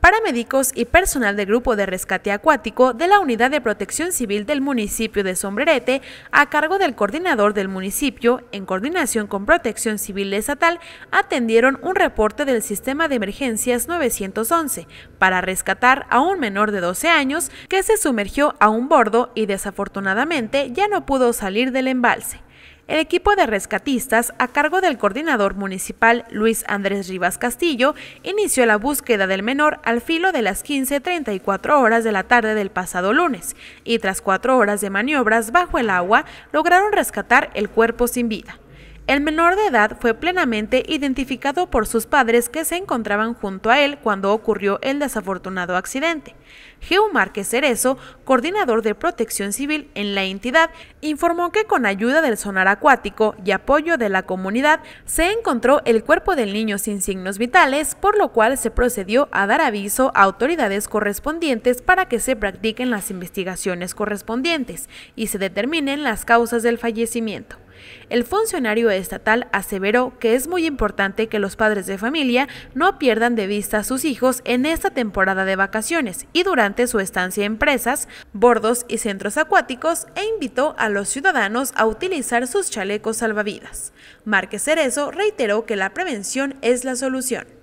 paramédicos y personal del Grupo de Rescate Acuático de la Unidad de Protección Civil del municipio de Sombrerete, a cargo del coordinador del municipio, en coordinación con Protección Civil Estatal, atendieron un reporte del Sistema de Emergencias 911 para rescatar a un menor de 12 años que se sumergió a un bordo y desafortunadamente ya no pudo salir del embalse. El equipo de rescatistas, a cargo del coordinador municipal Luis Andrés Rivas Castillo, inició la búsqueda del menor al filo de las 15.34 horas de la tarde del pasado lunes y tras cuatro horas de maniobras bajo el agua lograron rescatar el cuerpo sin vida. El menor de edad fue plenamente identificado por sus padres que se encontraban junto a él cuando ocurrió el desafortunado accidente. Geo Márquez Cerezo, coordinador de protección civil en la entidad, informó que con ayuda del sonar acuático y apoyo de la comunidad se encontró el cuerpo del niño sin signos vitales, por lo cual se procedió a dar aviso a autoridades correspondientes para que se practiquen las investigaciones correspondientes y se determinen las causas del fallecimiento. El funcionario estatal aseveró que es muy importante que los padres de familia no pierdan de vista a sus hijos en esta temporada de vacaciones y durante su estancia en presas, bordos y centros acuáticos e invitó a los ciudadanos a utilizar sus chalecos salvavidas. Márquez Cerezo reiteró que la prevención es la solución.